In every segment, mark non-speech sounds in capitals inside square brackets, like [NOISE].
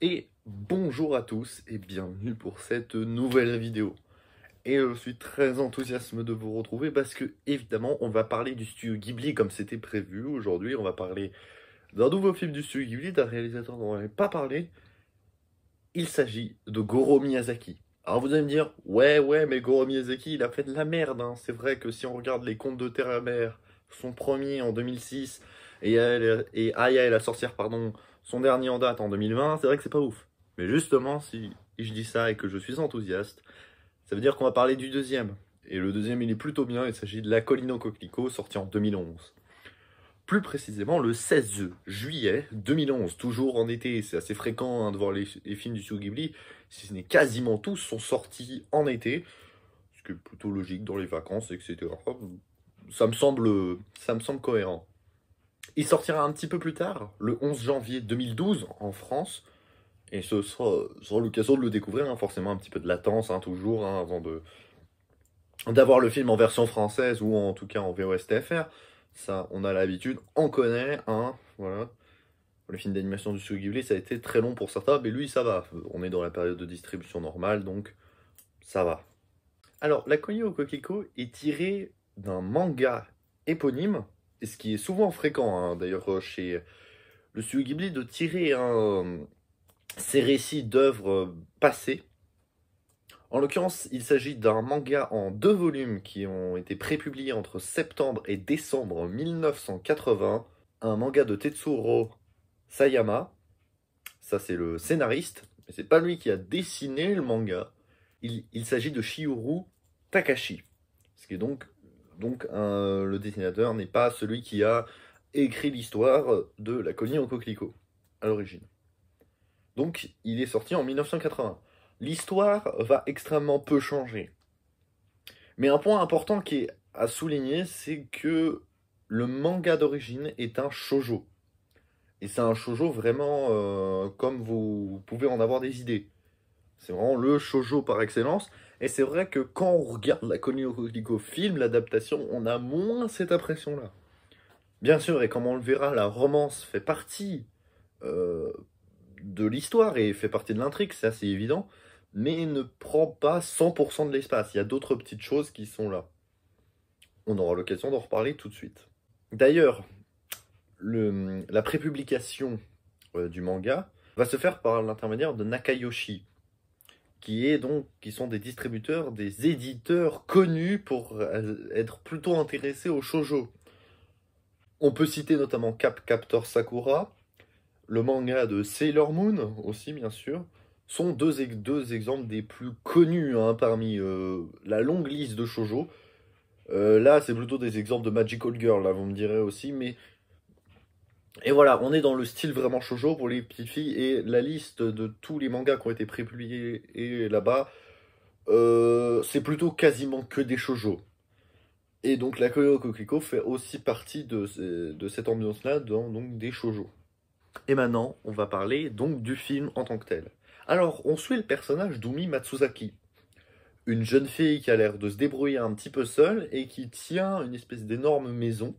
Et bonjour à tous et bienvenue pour cette nouvelle vidéo. Et je suis très enthousiasme de vous retrouver parce que évidemment on va parler du studio Ghibli comme c'était prévu aujourd'hui. On va parler d'un nouveau film du studio Ghibli, d'un réalisateur dont on n'avait pas parlé. Il s'agit de Goro Miyazaki. Alors vous allez me dire, ouais ouais mais Goro Miyazaki il a fait de la merde. Hein. C'est vrai que si on regarde les contes de Terre à Mer, son premier en 2006 et Aya et la sorcière pardon son dernier en date en 2020, c'est vrai que c'est pas ouf. Mais justement, si je dis ça et que je suis enthousiaste, ça veut dire qu'on va parler du deuxième. Et le deuxième, il est plutôt bien, il s'agit de la Colino Coquelicot, sorti en 2011. Plus précisément, le 16 juillet 2011, toujours en été, c'est assez fréquent hein, de voir les, films du Studio Ghibli, si ce n'est quasiment tous, sont sortis en été, ce qui est plutôt logique dans les vacances, etc. Ça me semble, ça me semble cohérent. Il sortira un petit peu plus tard, le 11 janvier 2012 en France. Et ce sera, l'occasion de le découvrir, hein. forcément un petit peu de latence hein, toujours, hein, avant de d'avoir le film en version française ou en tout cas en VOSTFR. Ça, on a l'habitude, on connaît, voilà. Le film d'animation du studio Ghibli, ça a été très long pour certains, mais lui, ça va. On est dans la période de distribution normale, donc ça va. Alors, La Koyo au est tiré d'un manga éponyme et ce qui est souvent fréquent hein, d'ailleurs euh, chez euh, le studio de tirer un ces euh, récits d'œuvres passées. En l'occurrence, il s'agit d'un manga en deux volumes qui ont été prépubliés entre septembre et décembre 1980, un manga de Tetsuro Sayama, ça c'est le scénariste, mais c'est pas lui qui a dessiné le manga. Il, s'agit de Shiuru Takashi, ce qui est donc donc le dessinateur n'est pas celui qui a écrit l'histoire de la colonie en coquelicot à l'origine. Donc il est sorti en 1980. L'histoire va extrêmement peu changer. Mais un point important qui est à souligner, c'est que le manga d'origine est un shojo. Et c'est un shojo vraiment euh, comme vous pouvez en avoir des idées. C'est vraiment le shojo par excellence. Et c'est vrai que quand on regarde la Rodrigo film, l'adaptation, on a moins cette impression-là. Bien sûr, et comme on le verra, la romance fait partie euh, de l'histoire et fait partie de l'intrigue, c'est assez évident, mais ne prend pas 100% de l'espace. Il y a d'autres petites choses qui sont là. On aura l'occasion d'en reparler tout de suite. D'ailleurs, la prépublication euh, du manga va se faire par l'intermédiaire de Nakayoshi, qui, sont des distributeurs, des éditeurs connus pour euh, être plutôt intéressés au shojo. On peut citer notamment Cap Captor Sakura, le manga de Sailor Moon aussi bien sûr, sont deux, exemples des plus connus hein, parmi euh, la longue liste de shojo. Euh, là, c'est plutôt des exemples de Magical Girl, là, vous me direz aussi, mais et voilà, on est dans le style vraiment shoujo pour les petites filles et la liste de tous les mangas qui ont été prépubliés là-bas, euh, c'est plutôt quasiment que des shoujo. Et donc la Koyo Kokiko fait aussi partie de, cette ambiance-là, donc des shoujo. Et maintenant, on va parler donc du film en tant que tel. Alors, on suit le personnage d'Umi Matsuzaki, une jeune fille qui a l'air de se débrouiller un petit peu seule et qui tient une espèce d'énorme maison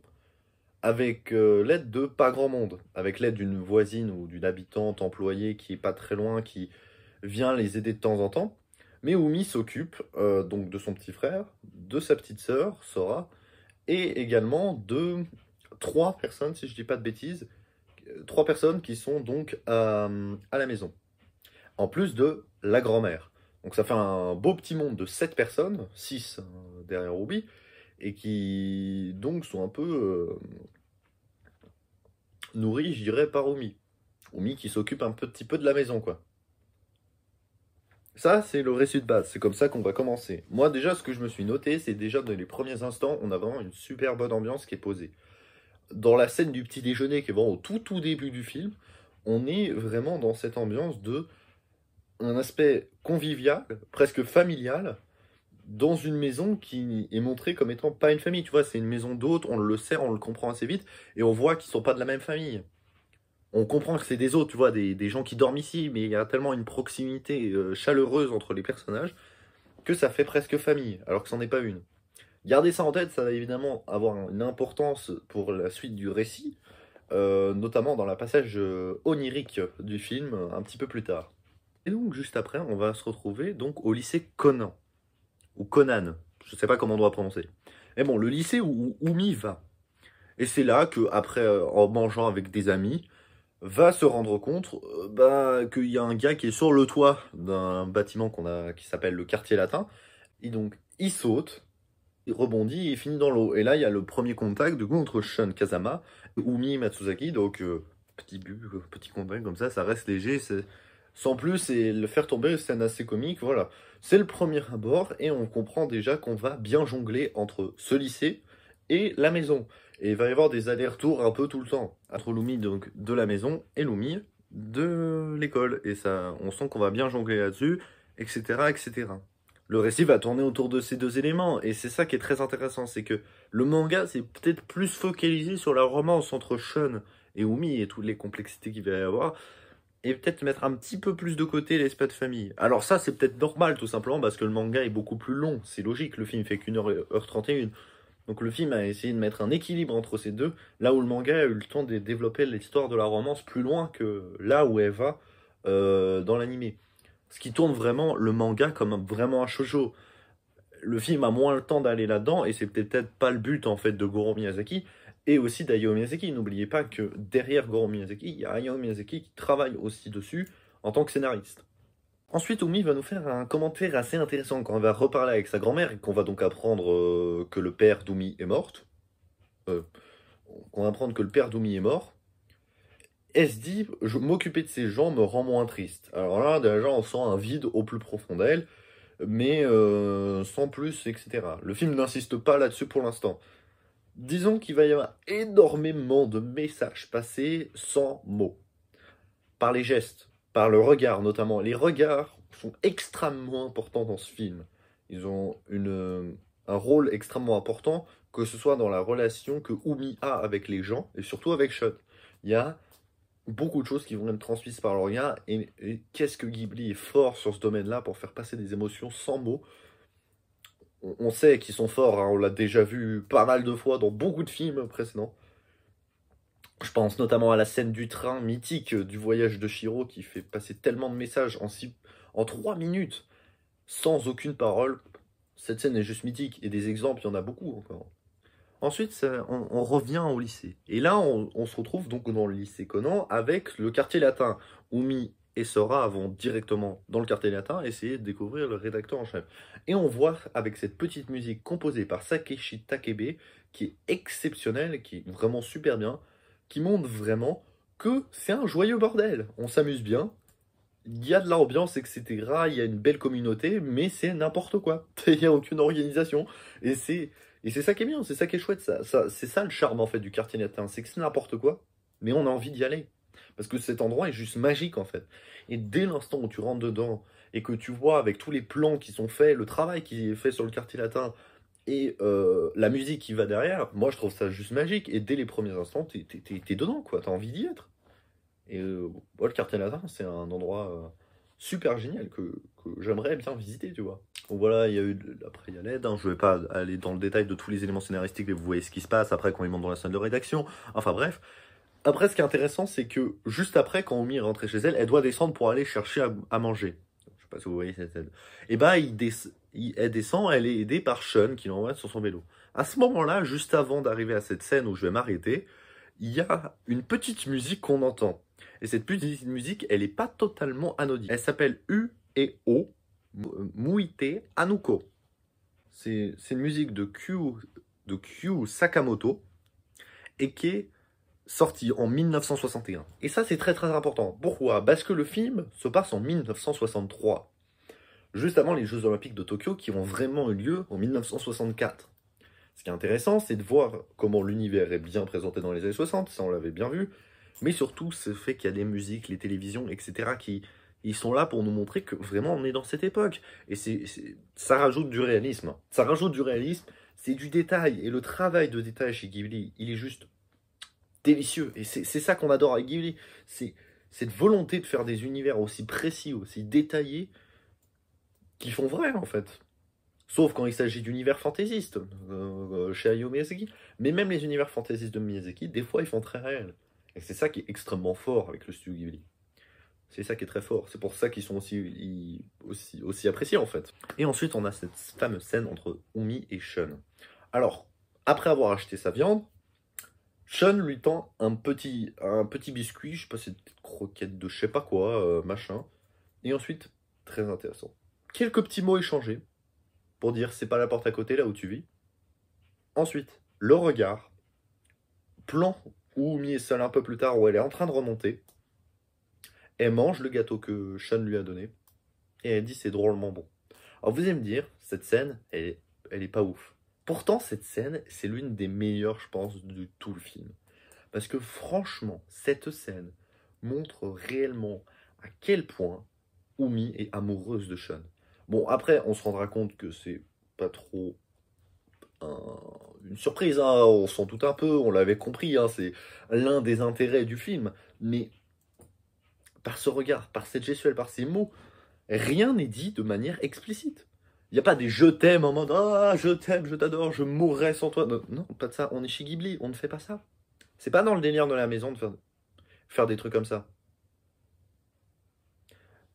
avec euh, l'aide de pas grand monde, avec l'aide d'une voisine ou d'une habitante employée qui est pas très loin, qui vient les aider de temps en temps. Mais Oumi s'occupe euh, donc de son petit frère, de sa petite sœur, Sora, et également de trois personnes, si je dis pas de bêtises, euh, trois personnes qui sont donc à, la maison. En plus de la grand-mère. Donc ça fait un beau petit monde de sept personnes, six hein, derrière Ruby, et qui donc sont un peu euh, nourris, je dirais, par Omi. Omi qui s'occupe un petit peu de la maison, quoi. Ça, c'est le récit de base. C'est comme ça qu'on va commencer. Moi, déjà, ce que je me suis noté, c'est déjà dans les premiers instants, on a vraiment une super bonne ambiance qui est posée. Dans la scène du petit déjeuner, qui est vraiment au tout tout début du film, on est vraiment dans cette ambiance de un aspect convivial, presque familial, dans une maison qui est montrée comme étant pas une famille. Tu vois, c'est une maison d'hôtes, on le sait, on le comprend assez vite, et on voit qu'ils sont pas de la même famille. On comprend que c'est des autres, tu vois, des, des, gens qui dorment ici, mais il y a tellement une proximité euh, chaleureuse entre les personnages que ça fait presque famille, alors que n'en est pas une. Gardez ça en tête, ça va évidemment avoir une importance pour la suite du récit, euh, notamment dans la passage euh, onirique du film un petit peu plus tard. Et donc juste après, on va se retrouver donc au lycée Conan ou Conan, je sais pas comment on doit prononcer. Mais bon, le lycée où, Umi va. Et c'est là que, après, euh, en mangeant avec des amis, va se rendre compte euh, bah, qu'il y a un gars qui est sur le toit d'un bâtiment qu'on a, qui s'appelle le quartier latin. Et donc, il saute, il rebondit, il finit dans l'eau. Et là, il y a le premier contact du coup entre Shun Kazama, Umi Matsuzaki, donc euh, petit but, petit contact comme ça, ça reste léger, sans plus et le faire tomber, scène assez comique, voilà. C'est le premier abord et on comprend déjà qu'on va bien jongler entre ce lycée et la maison. Et il va y avoir des allers-retours un peu tout le temps entre Lumi donc de la maison et Lumi de l'école. Et ça, on sent qu'on va bien jongler là-dessus, etc., etc. Le récit va tourner autour de ces deux éléments et c'est ça qui est très intéressant, c'est que le manga c'est peut-être plus focalisé sur la romance entre Shun et Umi et toutes les complexités qu'il va y avoir et peut-être mettre un petit peu plus de côté l'espace de famille. Alors ça, c'est peut-être normal tout simplement parce que le manga est beaucoup plus long, c'est logique, le film fait qu'une heure, trente-et-une. Donc le film a essayé de mettre un équilibre entre ces deux, là où le manga a eu le temps de développer l'histoire de la romance plus loin que là où elle va euh, dans l'animé. Ce qui tourne vraiment le manga comme vraiment un shoujo. Le film a moins le temps d'aller là-dedans et c'est peut-être pas le but en fait de Goro Miyazaki, et aussi d'Hayao Miyazaki. N'oubliez pas que derrière Goro Miyazaki, il y a Hayao Miyazaki qui travaille aussi dessus en tant que scénariste. Ensuite, Oumi va nous faire un commentaire assez intéressant quand on va reparler avec sa grand-mère et qu'on va donc apprendre euh, que le père d'Oumi est mort. Euh, on va apprendre que le père d'Oumi est mort. Elle se dit, m'occuper de ces gens me rend moins triste. Alors là, déjà, on sent un vide au plus profond d'elle, mais euh, sans plus, etc. Le film n'insiste pas là-dessus pour l'instant. Disons qu'il va y avoir énormément de messages passés sans mots, par les gestes, par le regard notamment. Les regards sont extrêmement importants dans ce film. Ils ont un rôle extrêmement important, que ce soit dans la relation que Umi a avec les gens et surtout avec Shot. Il y a beaucoup de choses qui vont être transmises par le regard et, et qu'est-ce que Ghibli est fort sur ce domaine-là pour faire passer des émotions sans mots on, sait qu'ils sont forts, hein, on l'a déjà vu pas mal de fois dans beaucoup de films précédents. Je pense notamment à la scène du train mythique du voyage de Shiro qui fait passer tellement de messages en, trois en 3 minutes sans aucune parole. Cette scène est juste mythique et des exemples, il y en a beaucoup encore. Ensuite, on, revient au lycée. Et là, on, se retrouve donc dans le lycée Conan avec le quartier latin, où et Sora vont directement dans le quartier latin essayer de découvrir le rédacteur en chef. Et on voit avec cette petite musique composée par Sakeshi Takebe, qui est exceptionnelle, qui est vraiment super bien, qui montre vraiment que c'est un joyeux bordel. On s'amuse bien, il y a de l'ambiance, etc. Il y a une belle communauté, mais c'est n'importe quoi. [LAUGHS] Il n'y a aucune organisation. Et c'est et c'est ça qui est bien, c'est ça qui est chouette. Ça, c'est ça le charme en fait du quartier latin, c'est que c'est n'importe quoi, mais on a envie d'y aller. Parce que cet endroit est juste magique en fait. Et dès l'instant où tu rentres dedans et que tu vois avec tous les plans qui sont faits, le travail qui est fait sur le quartier latin et euh, la musique qui va derrière, moi je trouve ça juste magique. Et dès les premiers instants, t'es es, dedans quoi, t'as envie d'y être. Et euh, le quartier latin, c'est un endroit euh, super génial que, j'aimerais bien visiter, tu vois. voilà, il y a eu de... après il y a hein. Je vais pas aller dans le détail de tous les éléments scénaristiques, mais vous voyez ce qui se passe après quand ils montent dans la salle de rédaction. Enfin bref, après, ce qui est intéressant, c'est que juste après, quand Omi est rentré chez elle, elle doit descendre pour aller chercher à, manger. Je sais pas si vous voyez cette scène. Et bah, il, elle descend, elle est aidée par Sean qui l'envoie sur son vélo. À ce moment-là, juste avant d'arriver à cette scène où je vais m'arrêter, il y a une petite musique qu'on entend. Et cette petite musique, elle n'est pas totalement anodine. Elle s'appelle U et O, Muite Anuko. C'est une musique de Q, de Q Sakamoto et qui est sorti en 1961. Et ça, c'est très très important. Pourquoi Parce que le film se passe en 1963, juste avant les Jeux Olympiques de Tokyo qui ont vraiment eu lieu en 1964. Ce qui est intéressant, c'est de voir comment l'univers est bien présenté dans les années 60, ça on l'avait bien vu, mais surtout ce fait qu'il y a des musiques, les télévisions, etc., qui ils sont là pour nous montrer que vraiment on est dans cette époque. Et c'est, ça rajoute du réalisme. Ça rajoute du réalisme, c'est du détail. Et le travail de détail chez Ghibli, il est juste délicieux. Et c'est ça qu'on adore avec Ghibli. C'est cette volonté de faire des univers aussi précis, aussi détaillés, qui font vrai en fait. Sauf quand il s'agit d'univers fantaisistes, euh, euh, chez Hayao Miyazaki. Mais même les univers fantaisistes de Miyazaki, des fois, ils font très réels. Et c'est ça qui est extrêmement fort avec le studio Ghibli. C'est ça qui est très fort. C'est pour ça qu'ils sont aussi, aussi, aussi appréciés, en fait. Et ensuite, on a cette fameuse scène entre Umi et Shun. Alors, après avoir acheté sa viande, Sean lui tend un petit, un petit biscuit, je sais pas, c'est croquette de je sais pas quoi, euh, machin. Et ensuite, très intéressant. Quelques petits mots échangés pour dire c'est pas la porte à côté là où tu vis. Ensuite, le regard, plan où Mi est seule un peu plus tard où elle est en train de remonter. Elle mange le gâteau que Sean lui a donné et elle dit c'est drôlement bon. Alors vous allez me dire, cette scène, elle, elle est pas ouf. Pourtant, cette scène, c'est l'une des meilleures, je pense, de tout le film. Parce que franchement, cette scène montre réellement à quel point Oumi est amoureuse de Sean. Bon, après, on se rendra compte que c'est pas trop une surprise, hein. on s'en doute un peu, on l'avait compris, hein. c'est l'un des intérêts du film. Mais par ce regard, par cette gestuelle, par ces mots, rien n'est dit de manière explicite. Il n'y a pas des je t'aime en mode ah, je t'aime, je t'adore, je mourrai sans toi. Bah, non, pas de ça. On est chez Ghibli, on ne fait pas ça. C'est pas dans le délire de la maison de faire, des trucs comme ça.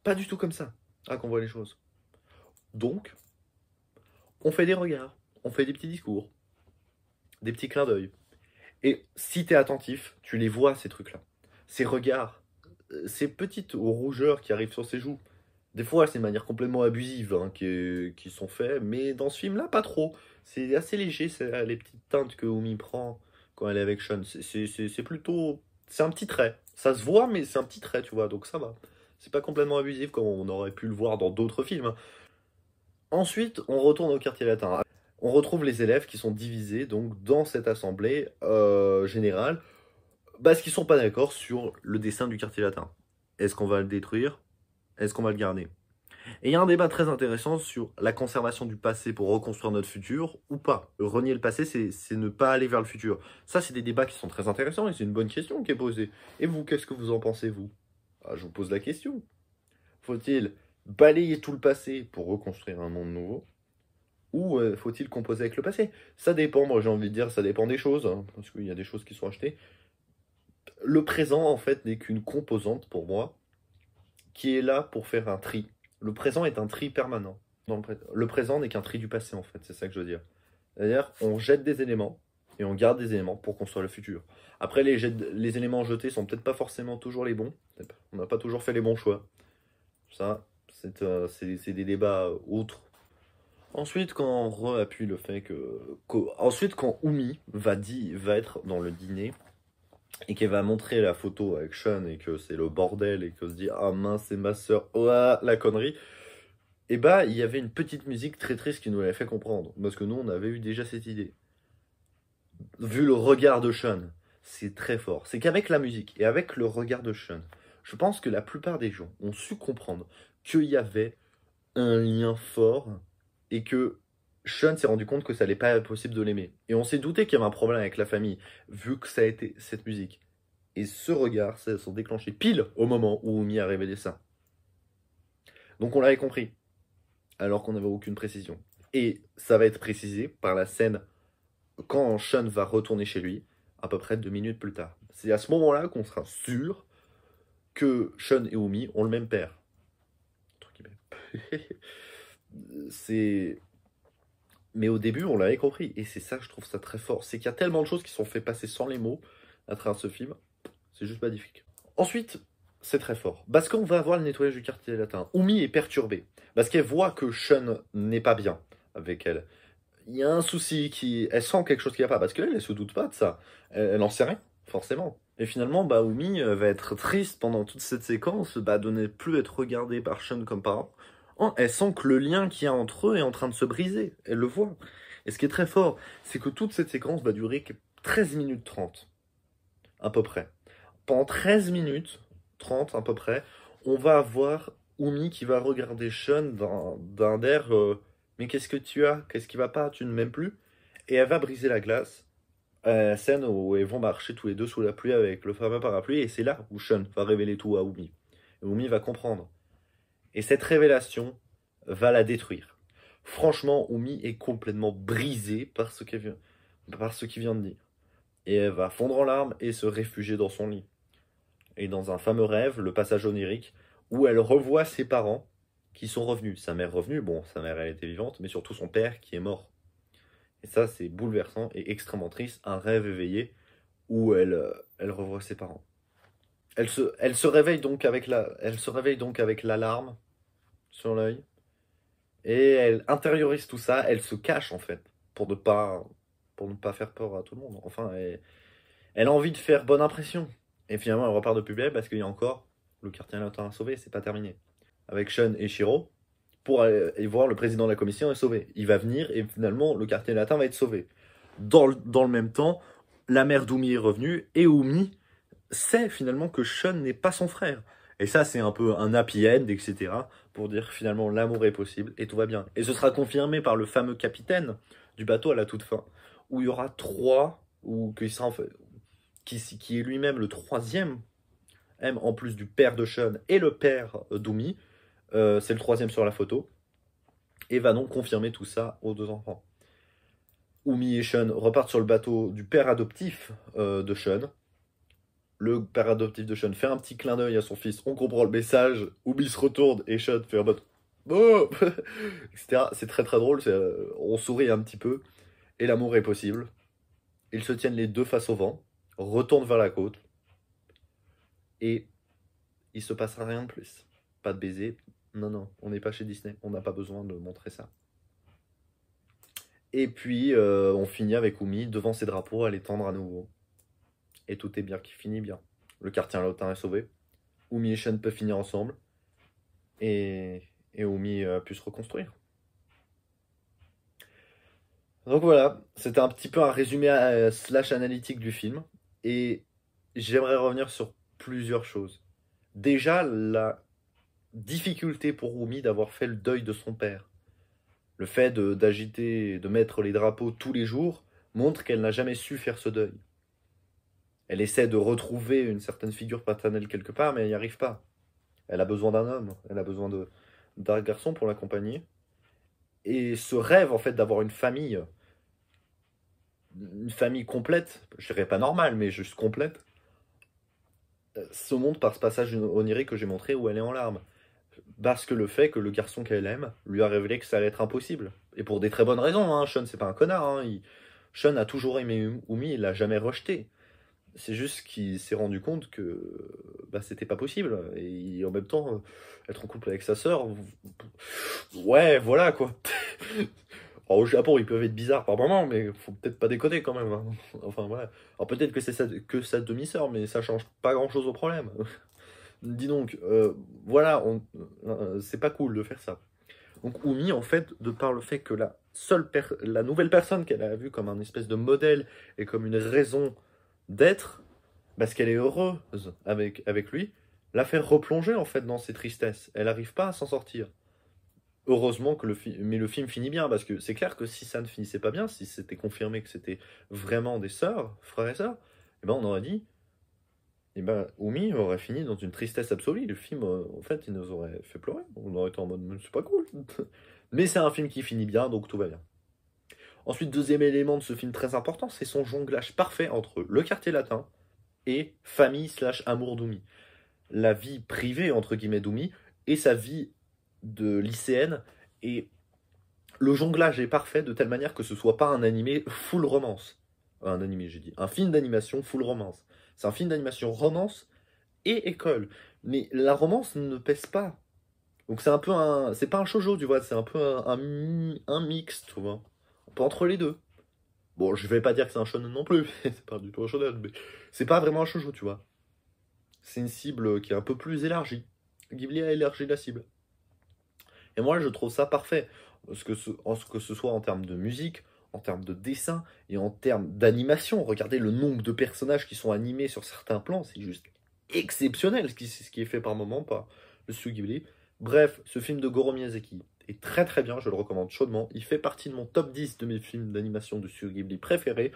Pas du tout comme ça ah, qu'on voit les choses. Donc, on fait des regards, on fait des petits discours, des petits clins d'œil. Et si tu es attentif, tu les vois ces trucs-là. Ces regards, euh, ces petites rougeurs qui arrivent sur ses joues, des fois, c'est de manière complètement abusive hein, qui, sont faits, mais dans ce film-là, pas trop. C'est assez léger, les petites teintes que Omi prend quand elle est avec Sean. C'est plutôt. C'est un petit trait. Ça se voit, mais c'est un petit trait, tu vois, donc ça va. C'est pas complètement abusif comme on aurait pu le voir dans d'autres films. Ensuite, on retourne au quartier latin. On retrouve les élèves qui sont divisés donc dans cette assemblée euh, générale parce qu'ils sont pas d'accord sur le dessin du quartier latin. Est-ce qu'on va le détruire est-ce qu'on va le garder Et il y a un débat très intéressant sur la conservation du passé pour reconstruire notre futur ou pas. Renier le passé, c'est ne pas aller vers le futur. Ça, c'est des débats qui sont très intéressants et c'est une bonne question qui est posée. Et vous, qu'est-ce que vous en pensez, vous ah, Je vous pose la question. Faut-il balayer tout le passé pour reconstruire un monde nouveau ou euh, faut-il composer avec le passé Ça dépend, moi j'ai envie de dire, ça dépend des choses, hein, parce qu'il y a des choses qui sont achetées. Le présent, en fait, n'est qu'une composante pour moi qui est là pour faire un tri. Le présent est un tri permanent. le, présent n'est qu'un tri du passé, en fait, c'est ça que je veux dire. cest on jette des éléments et on garde des éléments pour construire le futur. Après, les, éléments jetés sont peut-être pas forcément toujours les bons. On n'a pas toujours fait les bons choix. Ça, c'est euh, des débats autres. Ensuite, quand on re-appuie le fait que, Ensuite, quand Oumi va, dit, va être dans le dîner, et qu'elle va montrer la photo avec Sean et que c'est le bordel et que se dit ah mince c'est ma soeur oh la connerie et bah il y avait une petite musique très triste qui nous l'avait fait comprendre parce que nous on avait eu déjà cette idée vu le regard de Sean c'est très fort c'est qu'avec la musique et avec le regard de Sean je pense que la plupart des gens ont su comprendre qu'il y avait un lien fort et que Sean s'est rendu compte que ça n'allait pas être possible de l'aimer. Et on s'est douté qu'il y avait un problème avec la famille, vu que ça a été cette musique. Et ce regard s'est déclenché pile au moment où Oumi a révélé ça. Donc on l'avait compris, alors qu'on n'avait aucune précision. Et ça va être précisé par la scène quand Sean va retourner chez lui, à peu près deux minutes plus tard. C'est à ce moment-là qu'on sera sûr que Sean et Omi ont le même père. [LAUGHS] C'est mais au début, on l'avait compris. Et c'est ça, je trouve ça très fort. C'est qu'il y a tellement de choses qui sont faites passer sans les mots à travers ce film. C'est juste magnifique. Ensuite, c'est très fort. Parce qu'on va voir le nettoyage du quartier latin. Oumi est perturbée. Parce qu'elle voit que Sean n'est pas bien avec elle. Il y a un souci qui. Elle sent quelque chose qui a pas. Parce qu'elle, elle se doute pas de ça. Elle en sait rien, forcément. Et finalement, bah, Oumi euh, va être triste pendant toute cette séquence, bah, de ne plus être regardée par Sean comme parent, Oh, elle sent que le lien qu'il y a entre eux est en train de se briser. Elle le voit. Et ce qui est très fort, c'est que toute cette séquence va durer 13 minutes 30, à peu près. Pendant 13 minutes 30, à peu près, on va avoir Oumi qui va regarder Sean d'un air euh, Mais qu'est-ce que tu as Qu'est-ce qui va pas Tu ne m'aimes plus Et elle va briser la glace. Euh, la scène où ils vont marcher tous les deux sous la pluie avec le fameux parapluie, et c'est là où Sean va révéler tout à Oumi. Et Oumi va comprendre et cette révélation va la détruire. Franchement, Oumi est complètement brisée par ce qu'elle vient, qu'il vient de dire. Et elle va fondre en larmes et se réfugier dans son lit. Et dans un fameux rêve, le passage onirique, où elle revoit ses parents qui sont revenus. Sa mère revenue, bon, sa mère elle était vivante, mais surtout son père qui est mort. Et ça, c'est bouleversant et extrêmement triste, un rêve éveillé où elle, euh, elle revoit ses parents. Elle se, réveille donc avec la, elle se réveille donc avec l'alarme sur l'œil. Et elle intériorise tout ça, elle se cache en fait, pour ne pas, pour ne pas faire peur à tout le monde. Enfin, elle, a envie de faire bonne impression. Et finalement, elle repart de plus parce qu'il y a encore le quartier latin à sauver, c'est pas terminé. Avec Sean et Shiro, pour aller voir le président de la commission est sauvé. Il va venir et finalement, le quartier latin va être sauvé. Dans dans le même temps, la mère d'Oumi est revenue et Oumi sait finalement que Sean n'est pas son frère. Et ça, c'est un peu un happy end, etc. Pour dire finalement l'amour est possible et tout va bien. Et ce sera confirmé par le fameux capitaine du bateau à la toute fin, où il y aura trois, ou qui sera qui, est lui-même le troisième en plus du père de Sean et le père d'Oumi. Euh, c'est le troisième sur la photo. Et va donc confirmer tout ça aux deux enfants. Oumi et Sean repartent sur le bateau du père adoptif euh, de Sean, le père adoptif de Sean fait un petit clin d'œil à son fils, on comprend le message, Obi se retourne et Sean fait un mode [LAUGHS] etc. C'est très très drôle, euh, on sourit un petit peu et l'amour est possible. Ils se tiennent les deux face au vent, retournent vers la côte et il se passera rien de plus. Pas de baiser, non non, on n'est pas chez Disney, on n'a pas besoin de montrer ça. Et puis euh, on finit avec Oumi devant ses drapeaux à les tendre à nouveau et tout est bien qui finit bien. Le quartier lotin est sauvé. Oumi et Shen peuvent finir ensemble. Et, et Oumi euh, a pu se reconstruire. Donc voilà, c'était un petit peu un résumé euh, slash analytique du film. Et j'aimerais revenir sur plusieurs choses. Déjà, la difficulté pour Oumi d'avoir fait le deuil de son père. Le fait d'agiter, de mettre les drapeaux tous les jours montre qu'elle n'a jamais su faire ce deuil. Elle essaie de retrouver une certaine figure paternelle quelque part, mais elle n'y arrive pas. Elle a besoin d'un homme, elle a besoin d'un garçon pour l'accompagner. Et ce rêve, en fait, d'avoir une famille, une famille complète, je dirais pas normale, mais juste complète, se montre par ce passage onirique que j'ai montré où elle est en larmes. Parce que le fait que le garçon qu'elle aime lui a révélé que ça allait être impossible. Et pour des très bonnes raisons, hein. Sean, c'est pas un connard. Hein. Sean a toujours aimé Umi, il l'a jamais rejeté. C'est juste qu'il s'est rendu compte que bah, c'était pas possible. Et en même temps, euh, être en couple avec sa sœur, ouais, voilà quoi. [LAUGHS] au Japon, ils peuvent être bizarres par moment, mais faut peut-être pas déconner quand même. Hein. [LAUGHS] Enfin voilà. Alors peut-être que c'est sa, que sa demi-sœur, mais ça change pas grand-chose au problème. [LAUGHS] Dis donc, euh, voilà, euh, c'est pas cool de faire ça. Donc mis, en fait, de par le fait que la, seule la nouvelle personne qu'elle a vue comme un espèce de modèle et comme une raison d'être, parce qu'elle est heureuse avec, avec lui, la faire replonger en fait dans ses tristesses. Elle n'arrive pas à s'en sortir. Heureusement que le film, mais le film finit bien parce que c'est clair que si ça ne finissait pas bien, si c'était confirmé que c'était vraiment des sœurs, frères et sœurs, eh ben on aurait dit, eh ben Oumi aurait fini dans une tristesse absolue. Le film, euh, en fait, il nous aurait fait pleurer. On aurait été en mode, c'est pas cool. [LAUGHS] mais c'est un film qui finit bien, donc tout va bien. Ensuite, deuxième élément de ce film très important, c'est son jonglage parfait entre le quartier latin et famille slash amour d'Oumi. La vie privée, entre guillemets, d'Oumi et sa vie de lycéenne. Et le jonglage est parfait de telle manière que ce soit pas un animé full romance. Un animé, j'ai dit. Un film d'animation full romance. C'est un film d'animation romance et école. Mais la romance ne pèse pas. Donc c'est un peu un... C'est pas un shoujo, tu vois. C'est un peu un, un, un mix, tu vois entre les deux. Bon, je vais pas dire que c'est un shonen non plus, [LAUGHS] c'est pas du tout un shonen, mais c'est pas vraiment un shoujo, tu vois. C'est une cible qui est un peu plus élargie. Ghibli a élargi la cible. Et moi, je trouve ça parfait. que ce, en ce que ce soit en termes de musique, en termes de dessin et en termes d'animation. Regardez le nombre de personnages qui sont animés sur certains plans, c'est juste exceptionnel ce qui, ce qui est fait par moment par le Studio Ghibli. Bref, ce film de Goro Miyazaki est très très bien, je le recommande chaudement. Il fait partie de mon top 10 de mes films d'animation de Studio Ghibli préférés.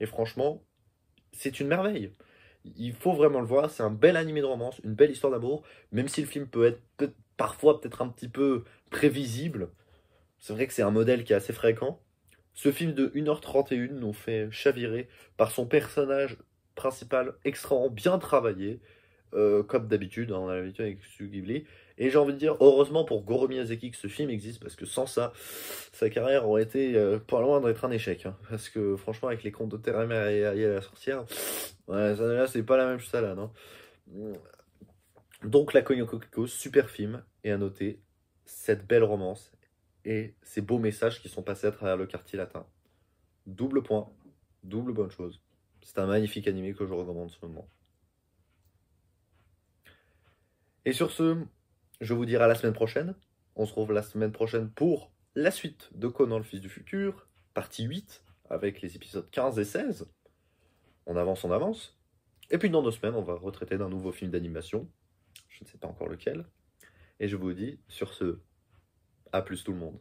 Et franchement, c'est une merveille. Il faut vraiment le voir. C'est un bel animé de romance, une belle histoire d'amour. Même si le film peut être parfois peut-être un petit peu prévisible, c'est vrai que c'est un modèle qui est assez fréquent. Ce film de 1h31 nous fait chavirer par son personnage principal extrêmement bien travaillé, euh, comme d'habitude, hein, on a l'habitude avec Studio Ghibli. Et j'ai envie de dire, heureusement pour Goro Miyazaki que ce film existe, parce que sans ça, sa carrière aurait été euh, pas loin d'être un échec. Hein. parce que franchement, avec les contes de Terre et, et la sorcière, c'est pas la même chose là, non hein. Donc, La Konyoko Kiko, super film, et à noter cette belle romance et ces beaux messages qui sont passés à travers le quartier latin. Double point, double bonne chose. C'est un magnifique animé que je recommande ce moment. Et sur ce, je vous dirai à la semaine prochaine. On se retrouve la semaine prochaine pour la suite de Conan le Fils du Futur, partie 8, avec les épisodes 15 et 16. On avance, on avance. Et puis dans deux semaines, on va retraiter d'un nouveau film d'animation. Je ne sais pas encore lequel. Et je vous dis sur ce, à plus tout le monde.